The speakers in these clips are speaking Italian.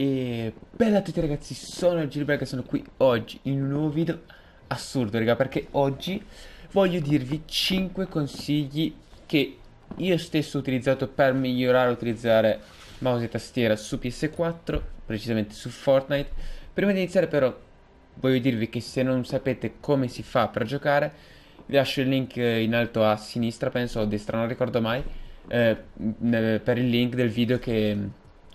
E bella a tutti ragazzi, sono Gilberto e sono qui oggi in un nuovo video assurdo raga perché oggi voglio dirvi 5 consigli che io stesso ho utilizzato per migliorare utilizzare mouse e tastiera su PS4, precisamente su Fortnite. Prima di iniziare però voglio dirvi che se non sapete come si fa per giocare vi lascio il link in alto a sinistra penso o a destra, non ricordo mai, eh, per il link del video che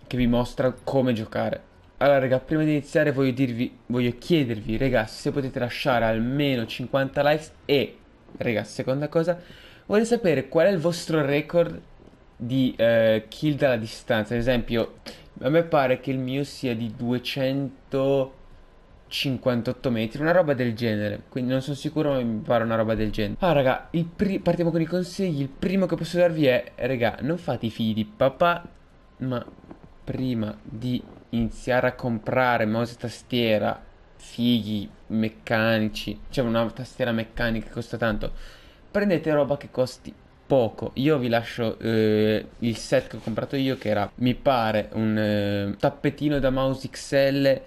che vi mostra come giocare. Allora raga, prima di iniziare voglio, dirvi, voglio chiedervi ragazzi se potete lasciare almeno 50 likes e raga, seconda cosa, vorrei sapere qual è il vostro record di eh, kill dalla distanza. Ad esempio, a me pare che il mio sia di 258 metri, una roba del genere. Quindi non sono sicuro, ma mi pare una roba del genere. Allora, ah, raga, partiamo con i consigli. Il primo che posso darvi è, raga, non fate i figli di papà, ma prima di iniziare a comprare mouse e tastiera fighi, meccanici, cioè una tastiera meccanica che costa tanto, prendete roba che costi poco. Io vi lascio eh, il set che ho comprato io che era, mi pare, un eh, tappetino da mouse XL,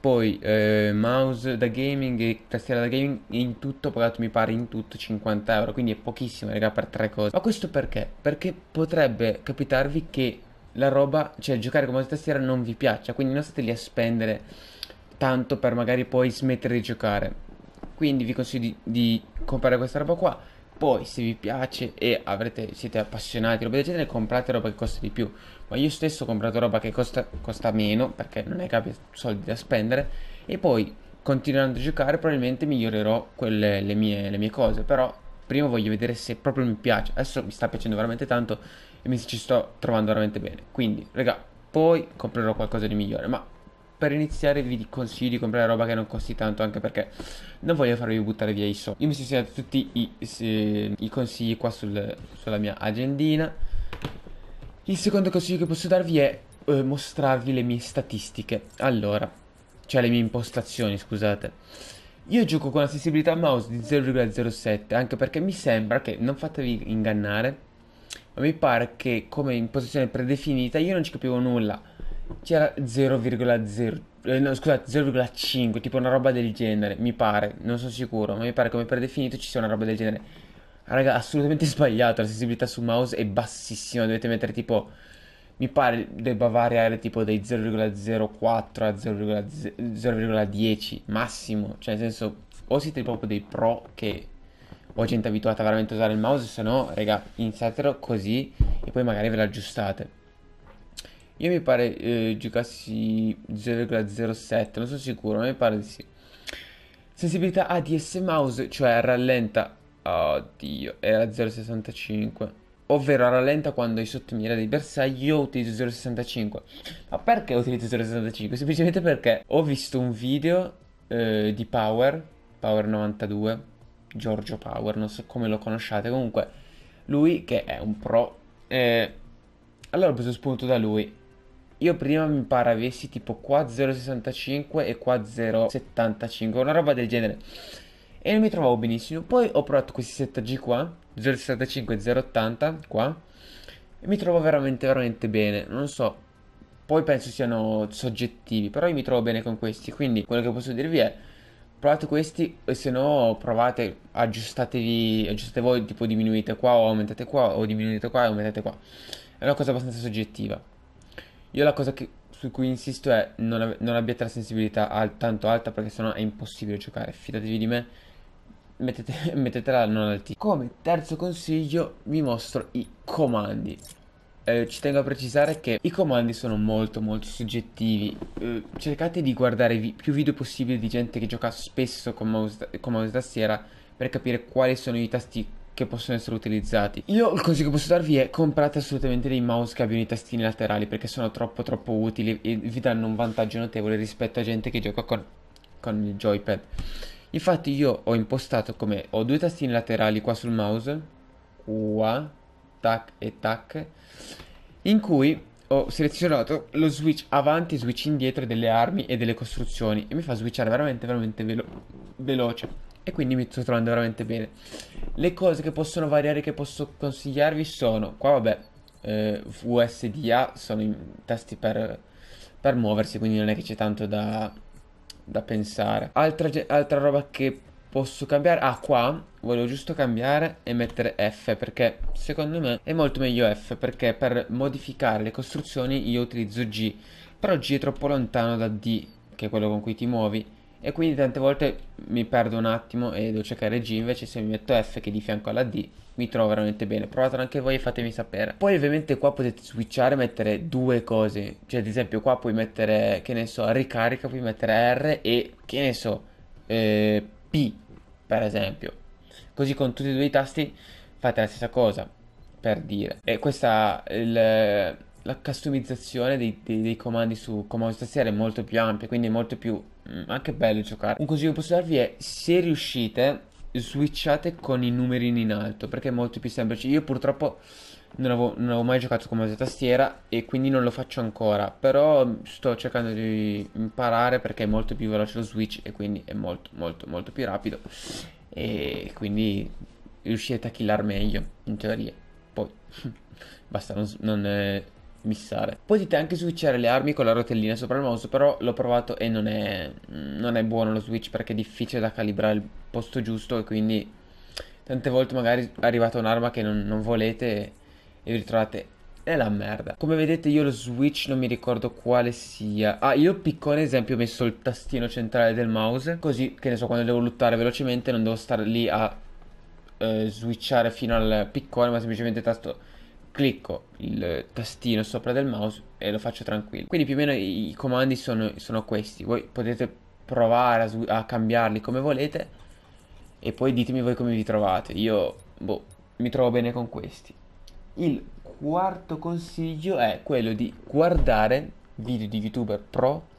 poi eh, mouse da gaming e tastiera da gaming, in tutto ho pagato mi pare in tutto 50 euro, quindi è pochissimo raga per tre cose. Ma questo perché? Perché potrebbe capitarvi che la roba, cioè giocare con mouse e tastiera non vi piaccia, quindi non state lì a spendere tanto per magari poi smettere di giocare. Quindi vi consiglio di, di comprare questa roba qua. Poi se vi piace e avrete, siete appassionati, roba del genere, comprate roba che costa di più. Ma io stesso ho comprato roba che costa, costa meno perché non è che abbia soldi da spendere. E poi continuando a giocare probabilmente migliorerò quelle, le, mie, le mie cose. Però prima voglio vedere se proprio mi piace. Adesso mi sta piacendo veramente tanto e mi ci sto trovando veramente bene. Quindi, raga, poi comprerò qualcosa di migliore, ma per iniziare vi consiglio di comprare roba che non costi tanto anche perché non voglio farvi buttare via i soldi. Io mi sono segnato tutti i, se, i consigli qua sul, sulla mia agendina. Il secondo consiglio che posso darvi è eh, mostrarvi le mie statistiche. Allora, cioè le mie impostazioni, scusate. Io gioco con la sensibilità mouse di 0,07 anche perché mi sembra che, non fatevi ingannare, ma mi pare che come in posizione predefinita io non ci capivo nulla. C'era 0,0 eh, no, scusate, 0,5, tipo una roba del genere, mi pare, non sono sicuro, ma mi pare come predefinito ci sia una roba del genere. Raga, assolutamente sbagliato, la sensibilità sul mouse è bassissima, dovete mettere tipo mi pare debba variare tipo dai 0,04 a 0,10 massimo, cioè nel senso o siete proprio dei pro che o gente abituata veramente a usare il mouse, se no, raga, iniziatelo così e poi magari ve l'aggiustate. Io mi pare eh, giocassi 0,07, non sono sicuro, ma mi pare di sì. Sensibilità ADS mouse, cioè rallenta. Oddio, era 0,65. Ovvero rallenta quando è sotto mira dei bersagli. Io utilizzo 0,65. Ma perché utilizzo 0,65? Semplicemente perché ho visto un video eh, di Power, Power 92 Giorgio Power, non so come lo conosciate, comunque lui che è un pro. Eh, allora ho preso spunto da lui. Io prima mi pare avessi tipo qua 0,65 e qua 0,75, una roba del genere. E non mi trovavo benissimo. Poi ho provato questi 7G qua, 0,65 e 0,80 qua. E mi trovo veramente, veramente bene. Non so, poi penso siano soggettivi, però io mi trovo bene con questi. Quindi quello che posso dirvi è provate questi e se no provate, aggiustatevi, aggiustate voi, tipo diminuite qua o aumentate qua o diminuite qua e aumentate qua. È una cosa abbastanza soggettiva. Io la cosa che, su cui insisto è non, non abbiate la sensibilità al, tanto alta perché sennò è impossibile giocare, fidatevi di me. Mettete, mettetela non al T. Come terzo consiglio vi mostro i comandi eh, ci tengo a precisare che i comandi sono molto molto soggettivi. Eh, cercate di guardare vi- più video possibili di gente che gioca spesso con mouse, da- con mouse tastiera per capire quali sono i tasti che possono essere utilizzati. Io il consiglio che posso darvi è comprate assolutamente dei mouse che abbiano i tastini laterali perché sono troppo troppo utili e vi danno un vantaggio notevole rispetto a gente che gioca con, con il joypad. Infatti io ho impostato come ho due tastini laterali qua sul mouse, qua tac e tac, in cui ho selezionato lo switch avanti e switch indietro delle armi e delle costruzioni e mi fa switchare veramente, veramente velo- veloce. E quindi mi sto trovando veramente bene. Le cose che possono variare, che posso consigliarvi sono, qua vabbè, eh, USDA sono i tasti per, per muoversi, quindi non è che c'è tanto da, da pensare. Altra, altra roba che Posso cambiare? Ah, qua volevo giusto cambiare e mettere F perché secondo me è molto meglio F perché per modificare le costruzioni io utilizzo G. Però G è troppo lontano da D, che è quello con cui ti muovi. E quindi tante volte mi perdo un attimo e devo cercare G, invece se mi metto F che è di fianco alla D mi trovo veramente bene. Provatelo anche voi e fatemi sapere. Poi ovviamente qua potete switchare e mettere due cose. Cioè ad esempio qua puoi mettere, che ne so, ricarica, puoi mettere R e, che ne so, eh, P, per esempio. Così con tutti e due i tasti fate la stessa cosa, per dire. E questa il, la customizzazione dei, dei, dei comandi su Command tastiera è molto più ampia, quindi è molto più mh, mm, anche bello giocare. Un consiglio che posso darvi è se riuscite switchate con i numerini in alto perché è molto più semplice. Io purtroppo non avevo, non avevo mai giocato con mouse e tastiera e quindi non lo faccio ancora, però sto cercando di imparare perché è molto più veloce lo switch e quindi è molto molto molto più rapido e quindi riuscirete a killar meglio in teoria. Poi basta non, non eh, missare. Potete anche switchare le armi con la rotellina sopra il mouse, però l'ho provato e non è, non è buono lo switch perché è difficile da calibrare il posto giusto e quindi tante volte magari arrivate arrivata un'arma che non, non volete e, vi ritrovate è la merda. Come vedete io lo switch non mi ricordo quale sia. Ah, io piccone esempio ho messo il tastino centrale del mouse, così che ne so quando devo luttare velocemente non devo stare lì a eh, switchare fino al piccone, ma semplicemente tasto clicco il tastino sopra del mouse e lo faccio tranquillo. Quindi più o meno i, i comandi sono, sono, questi. Voi potete provare a, a, cambiarli come volete e poi ditemi voi come vi trovate. Io boh, mi trovo bene con questi. Il quarto consiglio è quello di guardare video di youtuber pro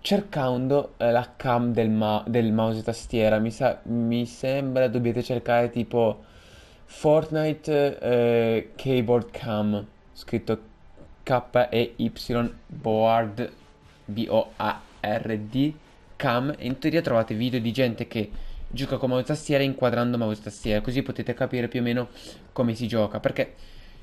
cercando eh, la cam del, ma- del mouse e tastiera. Mi, sa- mi sembra dobbiate cercare tipo Fortnite eh, Keyboard Cam, scritto K-E-Y Board B-O-A-R-D Cam e in teoria trovate video di gente che gioca con mouse tastiera inquadrando mouse tastiera così potete capire più o meno come si gioca perché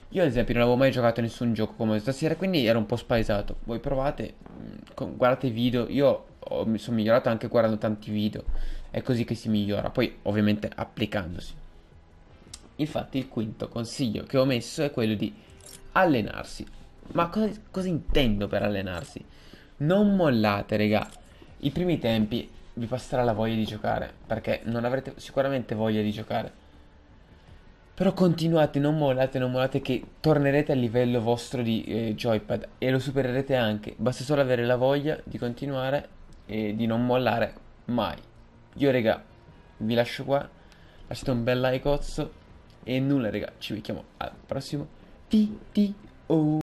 io ad esempio non avevo mai giocato nessun gioco con mouse tastiera quindi ero un po' spaesato voi provate mm, guardate i video io ho, mi sono migliorato anche guardando tanti video è così che si migliora poi ovviamente applicandosi Infatti il quinto consiglio che ho messo è quello di allenarsi. Ma cosa, cosa intendo per allenarsi? Non mollate, regà. I primi tempi vi passerà la voglia di giocare, perché non avrete sicuramente voglia di giocare. Però continuate, non mollate, non mollate che tornerete al livello vostro di eh, joypad e lo supererete anche. Basta solo avere la voglia di continuare e di non mollare mai. Io regà, vi lascio qua. Lasciate un bel like, cozzo. E nulla, ragazzi, ci vediamo al prossimo video.